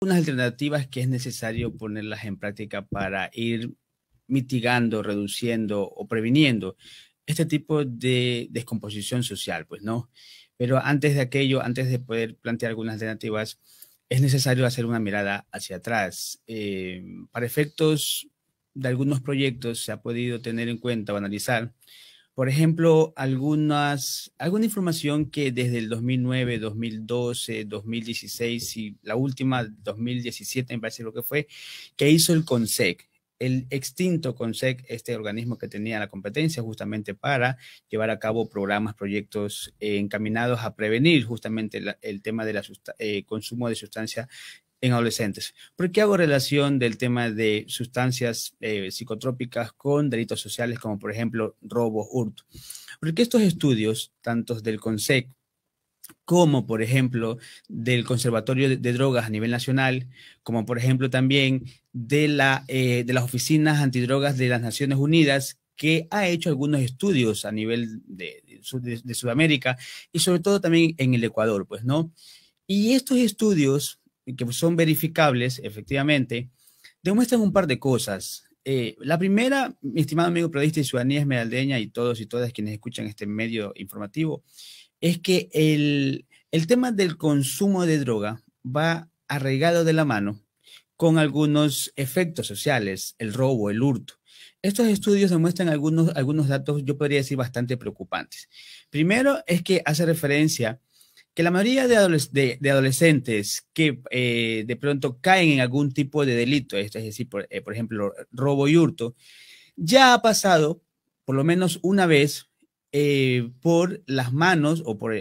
unas alternativas que es necesario ponerlas en práctica para ir mitigando, reduciendo o previniendo este tipo de descomposición social, pues no. Pero antes de aquello, antes de poder plantear algunas alternativas, es necesario hacer una mirada hacia atrás. Eh, para efectos de algunos proyectos se ha podido tener en cuenta o analizar por ejemplo, algunas, alguna información que desde el 2009, 2012, 2016 y la última, 2017 me parece lo que fue, que hizo el CONSEC, el extinto CONSEC, este organismo que tenía la competencia justamente para llevar a cabo programas, proyectos encaminados a prevenir justamente el tema del eh, consumo de sustancias en adolescentes. ¿Por qué hago relación del tema de sustancias eh, psicotrópicas con delitos sociales como por ejemplo robo, hurto? Porque estos estudios, tanto del CONSEC como por ejemplo del Conservatorio de, Drogas a nivel nacional, como por ejemplo también de, la, eh, de las oficinas antidrogas de las Naciones Unidas, que ha hecho algunos estudios a nivel de Sudamérica y sobre todo también en el Ecuador, pues, ¿no? Y estos estudios que son verificables, efectivamente, demuestran un par de cosas. Eh, la primera, mi estimado amigo periodista y ciudadanía esmeraldeña y todos y todas quienes escuchan este medio informativo, es que el, el tema del consumo de droga va arraigado de la mano con algunos efectos sociales, el robo, el hurto. Estos estudios demuestran algunos, algunos datos, yo podría decir, bastante preocupantes. Primero es que hace referencia que la mayoría de, de, adolescentes que eh, de pronto caen en algún tipo de delito, es decir, eh, por, ejemplo, robo y hurto, ya ha pasado por lo menos una vez eh, por las manos o por,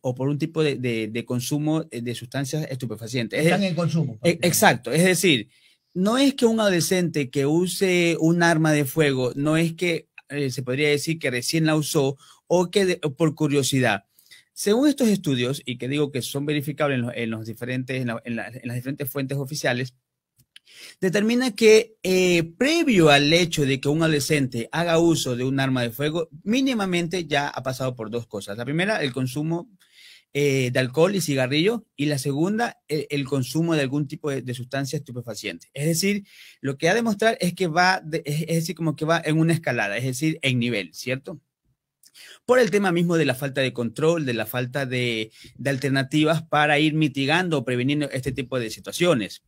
o por un tipo de, de, consumo de sustancias estupefacientes. Están en consumo. exacto, es decir, no es que un adolescente que use un arma de fuego, no es que se podría decir que recién la usó o que por curiosidad según estos estudios, y que digo que son verificables en, los, diferentes, en, las diferentes fuentes oficiales, determina que eh, previo al hecho de que un adolescente haga uso de un arma de fuego, mínimamente ya ha pasado por dos cosas. La primera, el consumo eh, de alcohol y cigarrillo, y la segunda, el, consumo de algún tipo de, sustancia estupefaciente. Es decir, lo que ha demostrado es que va, es, es, decir, como que va en una escalada, es decir, en nivel, ¿cierto? por el tema mismo de la falta de control, de la falta de, alternativas para ir mitigando o preveniendo este tipo de situaciones.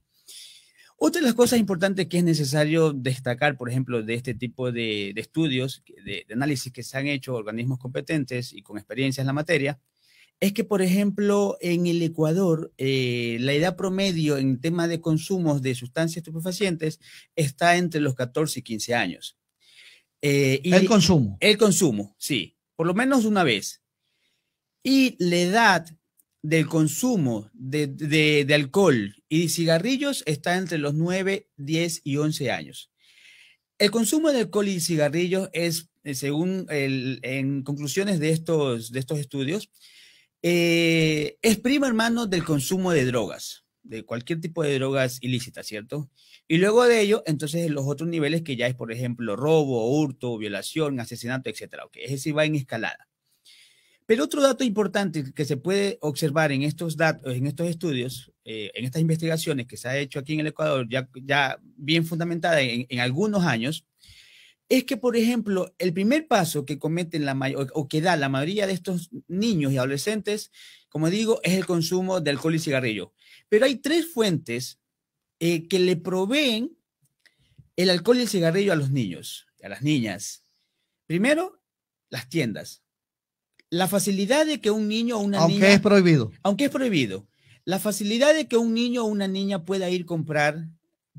Otra de las cosas importantes que es necesario destacar, por ejemplo, de este tipo de, estudios, de, análisis que se han hecho organismos competentes y con experiencia en la materia, es que, por ejemplo, en el Ecuador, eh, la edad promedio en tema de consumos de sustancias estupefacientes está entre los 14 y 15 años. Eh, el consumo. El consumo, sí por lo menos una vez, y la edad del consumo de, alcohol y cigarrillos está entre los 9, 10 y 11 años. El consumo de alcohol y cigarrillos es, eh, según en conclusiones de estos, de estos estudios, eh, es primo hermano del consumo de drogas de cualquier tipo de drogas ilícitas, ¿cierto? Y luego de ello, entonces los otros niveles que ya es, por ejemplo, robo, hurto, violación, asesinato, etcétera, que Es decir, va en escalada. Pero otro dato importante que se puede observar en estos datos, en estos estudios, eh, en estas investigaciones que se ha hecho aquí en el Ecuador, ya, bien fundamentada en, algunos años, es que, por ejemplo, el primer paso que cometen la mayor o que da la mayoría de estos niños y adolescentes, como digo, es el consumo de alcohol y cigarrillo. Pero hay tres fuentes eh, que le proveen el alcohol y el cigarrillo a los niños, a las niñas. Primero, las tiendas. La facilidad de que un niño o una niña... Aunque es prohibido. Aunque es prohibido. La facilidad de que un niño o una niña pueda ir comprar,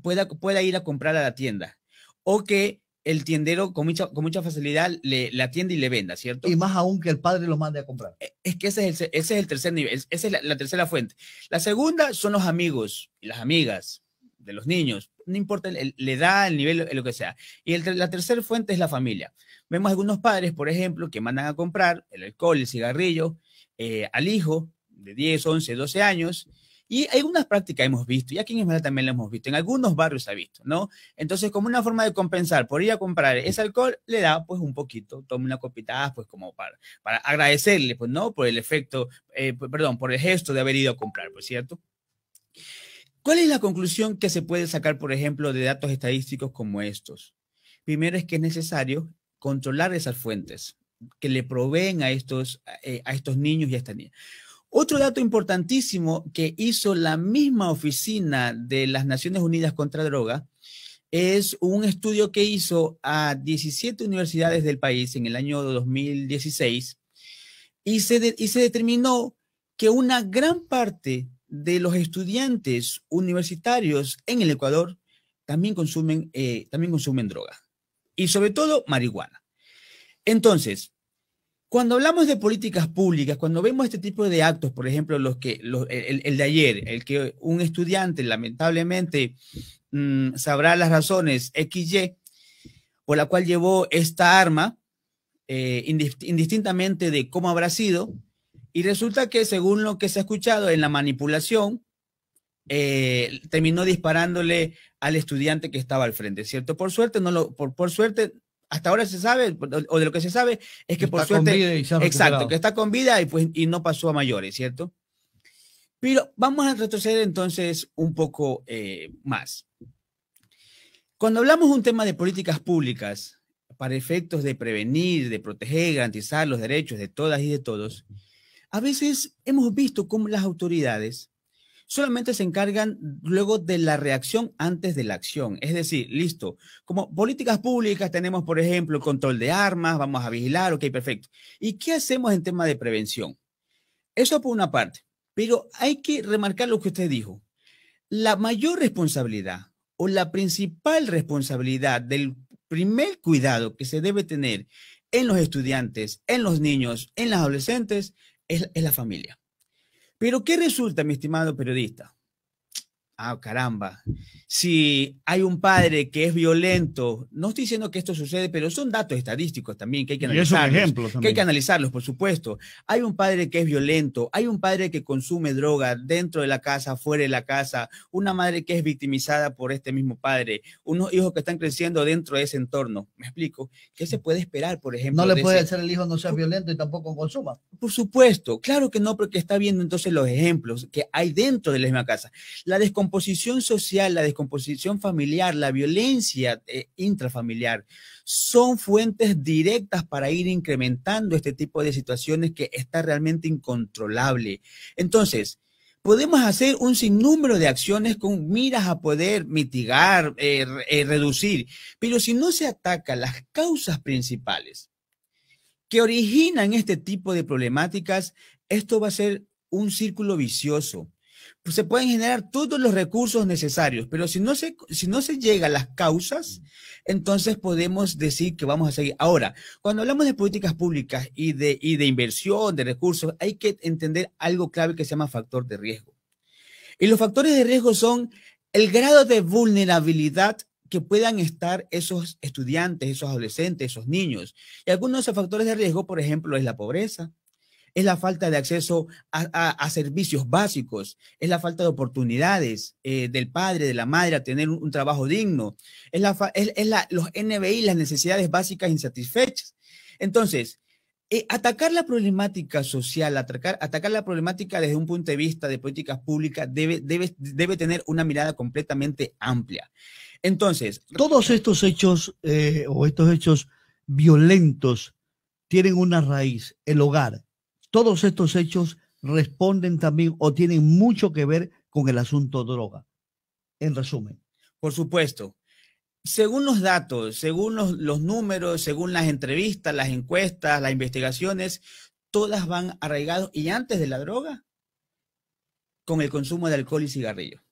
pueda ir a comprar a la tienda. O que el tiendero con mucha, con mucha facilidad le, atiende y le venda, ¿cierto? Y más aún que el padre lo mande a comprar. Eh, es que ese es el, ese es el tercer nivel, esa es la, tercera fuente. La segunda son los amigos y las amigas de los niños, no importa le edad, el nivel, lo que sea. Y la tercera fuente es la familia. Vemos algunos padres, por ejemplo, que mandan a comprar el alcohol, el cigarrillo eh, al hijo de 10, 11, 12 años y algunas prácticas hemos visto, y aquí en Esmeralda también lo hemos visto, en algunos barrios se ha visto, ¿no? Entonces, como una forma de compensar por ir a comprar ese alcohol, le da pues un poquito, toma una copita, pues como para, agradecerle, pues, ¿no? Por el efecto, eh, perdón, por el gesto de haber ido a comprar, pues, ¿cierto? ¿Cuál es la conclusión que se puede sacar, por ejemplo, de datos estadísticos como estos? Primero es que es necesario controlar esas fuentes que le proveen a estos, a eh, estos niños y a estas niñas. Otro dato importantísimo que hizo la misma oficina de las Naciones Unidas contra Droga es un estudio que hizo a 17 universidades del país en el año 2016 y se, determinó que una gran parte de los estudiantes universitarios en el Ecuador también consumen, eh, también consumen droga y sobre todo marihuana. Entonces, cuando hablamos de políticas públicas, cuando vemos este tipo de actos, por ejemplo, los que, el, de ayer, el que un estudiante lamentablemente mm, sabrá las razones XY por la cual llevó esta arma, eh, indistintamente de cómo habrá sido, y resulta que según lo que se ha escuchado en la manipulación, eh, terminó disparándole al estudiante que estaba al frente, ¿cierto? Por suerte, no lo, por, por suerte hasta ahora se sabe, o de lo que se sabe, es que por suerte. exacto, que está con vida y, pues, y no pasó a mayores, ¿cierto? Pero vamos a retroceder entonces un poco eh, más. Cuando hablamos de un tema de políticas públicas para efectos de prevenir, de proteger garantizar los derechos de todas y de todos, a veces hemos visto cómo las autoridades solamente se encargan luego de la reacción antes de la acción. Es decir, listo, como políticas públicas tenemos, por ejemplo, control de armas, vamos a vigilar, ok, perfecto. ¿Y qué hacemos en tema de prevención? Eso por una parte, pero hay que remarcar lo que usted dijo. La mayor responsabilidad o la principal responsabilidad del primer cuidado que se debe tener en los estudiantes, en los niños, en las adolescentes, es, es la familia. Pero ¿qué resulta, mi estimado periodista? Ah, caramba. Si hay un padre que es violento, no estoy diciendo que esto sucede, pero son datos estadísticos también que hay que analizarlos. que hay que analizarlos, por supuesto. Hay un padre que es violento, hay un padre que consume droga dentro de la casa, fuera de la casa, una madre que es victimizada por este mismo padre, unos hijos que están creciendo dentro de ese entorno. ¿Me explico? ¿Qué se puede esperar, por ejemplo? No le puede hacer el hijo no sea violento y tampoco consuma. Por supuesto, claro que no, porque está viendo entonces los ejemplos que hay dentro de la misma casa. La descomposición descomposición social, la descomposición familiar, la violencia eh, intrafamiliar, son fuentes directas para ir incrementando este tipo de situaciones que está realmente incontrolable. Entonces, podemos hacer un sinnúmero de acciones con miras a poder mitigar, eh, eh, reducir, pero si no se ataca las causas principales que originan este tipo de problemáticas, esto va a ser un círculo vicioso pues, se pueden generar todos los recursos necesarios, pero si no se, si no se llega a las causas, entonces podemos decir que vamos a seguir. Ahora, cuando hablamos de políticas públicas y de, y de inversión, de recursos, hay que entender algo clave que se llama factor de riesgo. Y los factores de riesgo son el grado de vulnerabilidad que puedan estar esos estudiantes, esos adolescentes, esos niños. Y algunos de esos factores de riesgo, por ejemplo, es la pobreza, es la falta de acceso a, servicios básicos, es la falta de oportunidades eh, del padre, de la madre a tener un, trabajo digno, es, la, los NBI, las necesidades básicas insatisfechas. Entonces, eh, atacar la problemática social, atacar, atacar, la problemática desde un punto de vista de políticas públicas debe, debe, tener una mirada completamente amplia. Entonces, todos estos hechos eh, o estos hechos violentos tienen una raíz, el hogar. Todos estos hechos responden también o tienen mucho que ver con el asunto droga. En resumen. Por supuesto. Según los datos, según los, números, según las entrevistas, las encuestas, las investigaciones, todas van arraigados y antes de la droga con el consumo de alcohol y cigarrillo.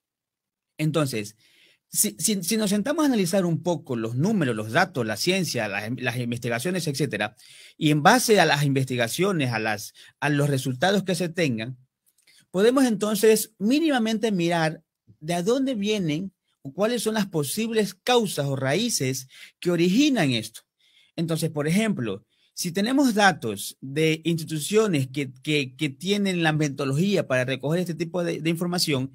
Entonces, si, nos sentamos a analizar un poco los números, los datos, la ciencia, las, investigaciones, etcétera, y en base a las investigaciones, a, las, a los resultados que se tengan, podemos entonces mínimamente mirar de dónde vienen o cuáles son las posibles causas o raíces que originan esto. Entonces, por ejemplo, si tenemos datos de instituciones que, tienen la metodología para recoger este tipo de información,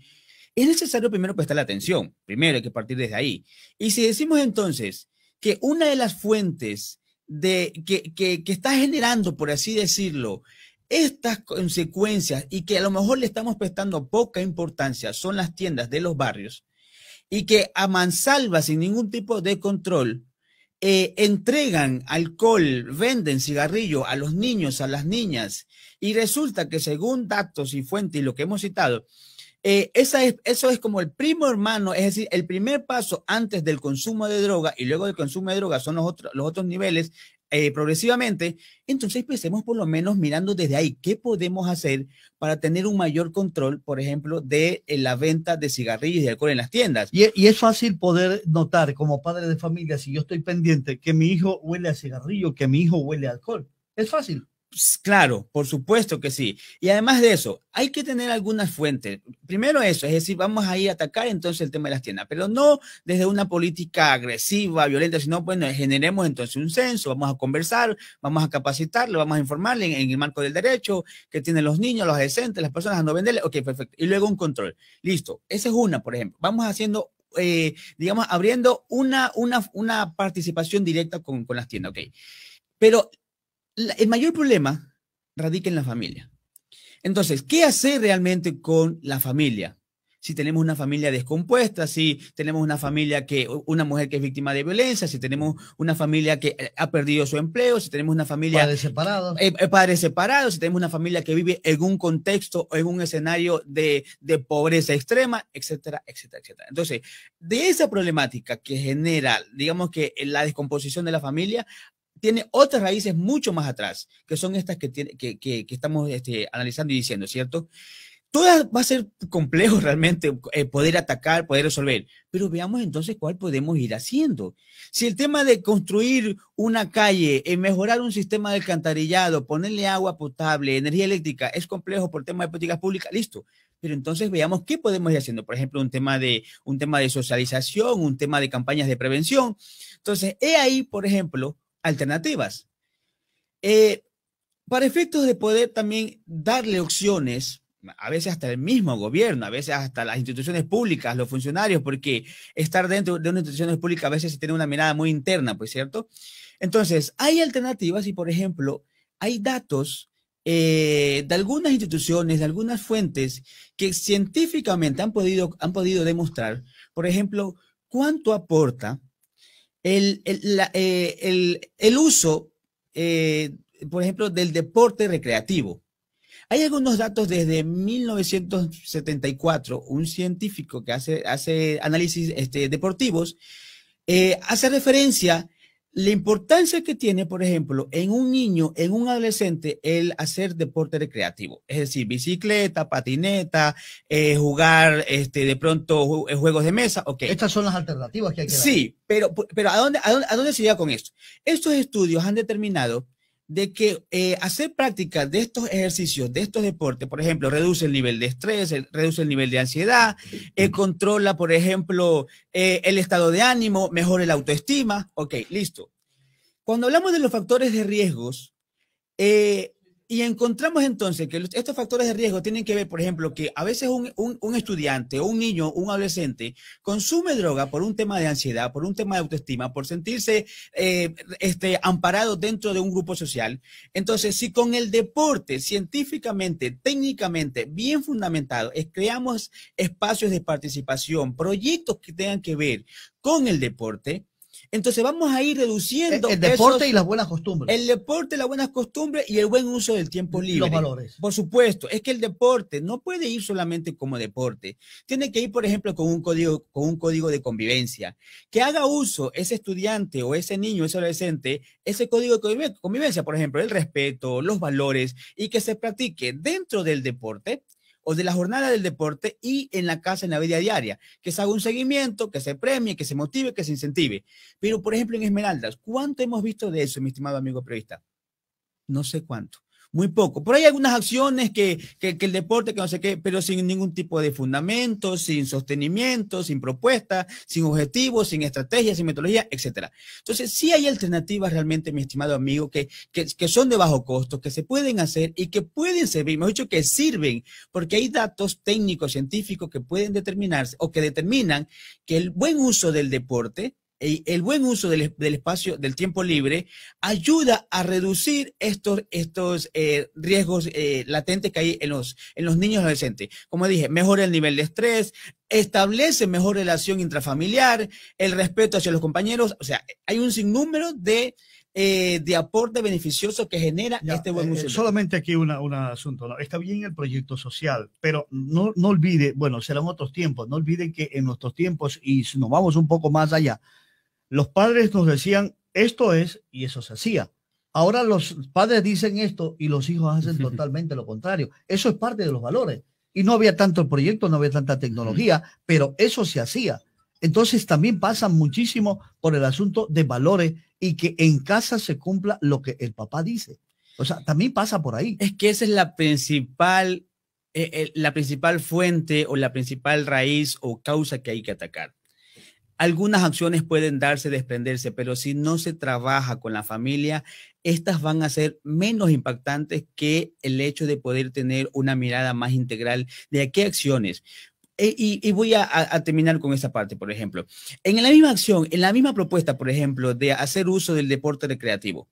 es necesario primero prestar la atención. Primero hay que partir desde ahí. Y si decimos entonces que una de las fuentes de, que, está generando, por así decirlo, estas consecuencias y que a lo mejor le estamos prestando poca importancia son las tiendas de los barrios y que a mansalva sin ningún tipo de control eh, entregan alcohol, venden cigarrillos a los niños, a las niñas y resulta que según datos y fuentes y lo que hemos citado, eh, esa es, eso es como el primo hermano, es decir, el primer paso antes del consumo de droga y luego del consumo de droga son los, los otros niveles eh, progresivamente. Entonces empecemos por lo menos mirando desde ahí qué podemos hacer para tener un mayor control, por ejemplo, de eh, la venta de cigarrillos y de alcohol en las tiendas. Y, y, es fácil poder notar como padre de familia, si yo estoy pendiente, que mi hijo huele a cigarrillo, que mi hijo huele a alcohol. Es fácil. Pues, claro, por supuesto que sí. Y además de eso, hay que tener algunas fuentes. Primero eso, es decir, vamos a ir a atacar entonces el tema de las tiendas, pero no desde una política agresiva, violenta, sino bueno, generemos entonces un censo, vamos a conversar, vamos a capacitarlo, vamos a informarle en, el marco del derecho que tienen los niños, los adolescentes, las personas a no venderle. Ok, perfecto. Y luego un control. Listo. Esa es una, por ejemplo. Vamos haciendo eh, digamos, abriendo una, una, una participación directa con, con, las tiendas, ok. Pero el mayor problema radica en la familia. Entonces, ¿qué hacer realmente con la familia? Si tenemos una familia descompuesta, si tenemos una familia que, una mujer que es víctima de violencia, si tenemos una familia que eh, ha perdido su empleo, si tenemos una familia. Padres separados. Eh, eh, padres separados, si tenemos una familia que vive en un contexto o en un escenario de, de pobreza extrema, etcétera, etcétera, etcétera. Entonces, de esa problemática que genera, digamos que la descomposición de la familia, tiene otras raíces mucho más atrás, que son estas que, tiene, que, que, estamos este, analizando y diciendo, ¿cierto? Todas va a ser complejo realmente eh, poder atacar, poder resolver, pero veamos entonces cuál podemos ir haciendo. Si el tema de construir una calle, eh, mejorar un sistema de alcantarillado, ponerle agua potable, energía eléctrica, es complejo por tema de políticas públicas, listo. Pero entonces veamos qué podemos ir haciendo. Por ejemplo, un tema de, un tema de socialización, un tema de campañas de prevención. Entonces, he ahí, por ejemplo, alternativas. Eh, para efectos de poder también darle opciones, a veces hasta el mismo gobierno, a veces hasta las instituciones públicas, los funcionarios, porque estar dentro de una institución pública a veces se tiene una mirada muy interna, pues cierto. Entonces, hay alternativas y, por ejemplo, hay datos eh, de algunas instituciones, de algunas fuentes que científicamente han podido, han podido demostrar, por ejemplo, cuánto aporta eh, el, el, uso, eh, por ejemplo, del deporte recreativo. Hay algunos datos desde 1974, un científico que hace, hace análisis este, deportivos, eh, hace referencia la importancia que tiene, por ejemplo, en un niño, en un adolescente, el hacer deporte recreativo, es decir, bicicleta, patineta, eh, jugar este, de pronto eh, juegos de mesa. Okay. Estas son las alternativas que hay que Sí, pero, pero ¿a, dónde, a, dónde, ¿a dónde se llega con esto? Estos estudios han determinado de que eh, hacer práctica de estos ejercicios, de estos deportes, por ejemplo, reduce el nivel de estrés, reduce el nivel de ansiedad, eh, controla, por ejemplo, eh, el estado de ánimo, mejora la autoestima. Ok, listo. Cuando hablamos de los factores de riesgos, y encontramos entonces que estos factores de riesgo tienen que ver, por ejemplo, que a veces un, un, estudiante, un niño, un adolescente consume droga por un tema de ansiedad, por un tema de autoestima, por sentirse eh, este, amparado dentro de un grupo social. Entonces, si con el deporte, científicamente, técnicamente, bien fundamentado, creamos espacios de participación, proyectos que tengan que ver con el deporte, entonces vamos a ir reduciendo. El, deporte y las buenas costumbres. El deporte, las buenas costumbres y el buen uso del tiempo libre. Los valores. Por supuesto, es que el deporte no puede ir solamente como deporte. Tiene que ir, por ejemplo, con un código, con un código de convivencia. Que haga uso ese estudiante o ese niño, ese adolescente, ese código de convivencia, por ejemplo, el respeto, los valores, y que se practique dentro del deporte o de la jornada del deporte y en la casa, en la vida diaria. Que se haga un seguimiento, que se premie, que se motive, que se incentive. Pero, por ejemplo, en Esmeraldas, ¿cuánto hemos visto de eso, mi estimado amigo periodista? No sé cuánto muy poco. Pero hay algunas acciones que, que, el deporte, que no sé qué, pero sin ningún tipo de fundamento, sin sostenimiento, sin propuestas, sin objetivos, sin estrategias, sin metodología, etcétera. Entonces, sí hay alternativas realmente, mi estimado amigo, que, que, que son de bajo costo, que se pueden hacer y que pueden servir, hemos dicho que sirven, porque hay datos técnicos, científicos que pueden determinarse o que determinan que el buen uso del deporte el buen uso del, del, espacio, del tiempo libre, ayuda a reducir estos, estos eh, riesgos eh, latentes que hay en los, en los niños adolescentes. Como dije, mejora el nivel de estrés, establece mejor relación intrafamiliar, el respeto hacia los compañeros, o sea, hay un sinnúmero de... Eh, de aporte beneficioso que genera este buen uso. solamente aquí un asunto. Está bien el proyecto social, pero no, no olvide, bueno, serán otros tiempos, no olviden que en nuestros tiempos, y si nos vamos un poco más allá, los padres nos decían esto es y eso se hacía. Ahora los padres dicen esto y los hijos hacen totalmente lo contrario. Eso es parte de los valores. Y no había tanto proyecto, no había tanta tecnología, pero eso se hacía. Entonces también pasa muchísimo por el asunto de valores y que en casa se cumpla lo que el papá dice. O sea, también pasa por ahí. Es que esa es la principal, eh, eh, la principal fuente o la principal raíz o causa que hay que atacar. Algunas acciones pueden darse, desprenderse, pero si no se trabaja con la familia, estas van a ser menos impactantes que el hecho de poder tener una mirada más integral de qué acciones. E, y, voy a, terminar con esa parte, por ejemplo. En la misma acción, en la misma propuesta, por ejemplo, de hacer uso del deporte recreativo.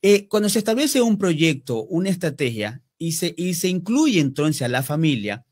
Eh, cuando se establece un proyecto, una estrategia, y se incluye entonces a la familia,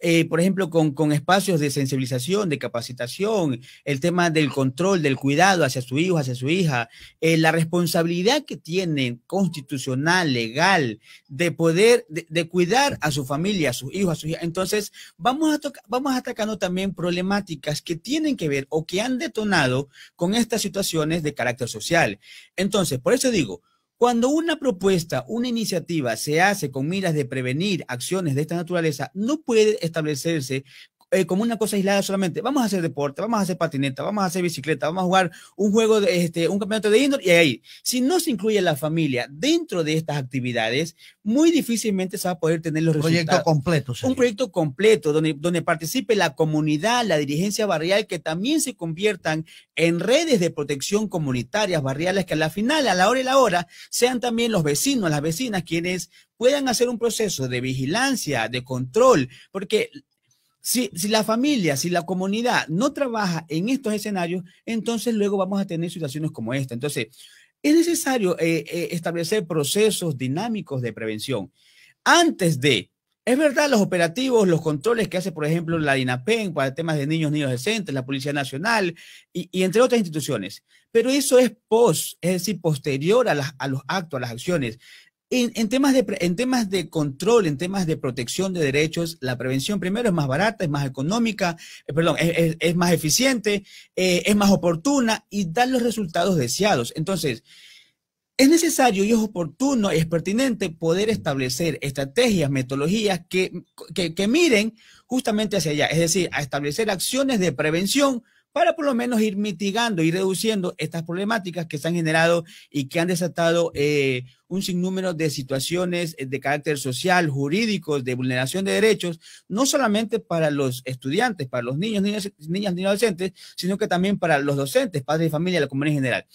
eh, por ejemplo, con, espacios de sensibilización, de capacitación, el tema del control, del cuidado hacia su hijo, hacia su hija, eh, la responsabilidad que tienen constitucional, legal, de poder, de, cuidar a su familia, a sus hijos, a sus hijas. Entonces, vamos, a vamos atacando también problemáticas que tienen que ver o que han detonado con estas situaciones de carácter social. Entonces, por eso digo, cuando una propuesta, una iniciativa se hace con miras de prevenir acciones de esta naturaleza, no puede establecerse eh, como una cosa aislada solamente. Vamos a hacer deporte, vamos a hacer patineta, vamos a hacer bicicleta, vamos a jugar un juego, de, este, un campeonato de indoor y ahí. Si no se incluye la familia dentro de estas actividades, muy difícilmente se va a poder tener los un resultados. Proyecto completo, Un proyecto completo donde, donde participe la comunidad, la dirigencia barrial, que también se conviertan en redes de protección comunitarias barriales que a la final, a la hora y la hora, sean también los vecinos, las vecinas quienes puedan hacer un proceso de vigilancia, de control, porque si, la familia, si la comunidad no trabaja en estos escenarios, entonces luego vamos a tener situaciones como esta. Entonces, es necesario eh, eh, establecer procesos dinámicos de prevención antes de... Es verdad, los operativos, los controles que hace, por ejemplo, la INAPEN para temas de niños, niños decentes, la Policía Nacional y, entre otras instituciones. Pero eso es post, es decir, posterior a los actos, a las acciones. En, temas de, en temas de control, en temas de protección de derechos, la prevención primero es más barata, es más económica, eh, perdón, es, más eficiente, eh, es más oportuna y da los resultados deseados. Entonces, es necesario y es oportuno, y es pertinente poder establecer estrategias, metodologías que miren justamente hacia allá, es decir, a establecer acciones de prevención para por lo menos ir mitigando y reduciendo estas problemáticas que se han generado y que han desatado eh, un sinnúmero de situaciones eh, de carácter social, jurídicos, de vulneración de derechos, no solamente para los estudiantes, para los niños, niñas, niñas, adolescentes, sino que también para los docentes, padres y familia, la comunidad en general.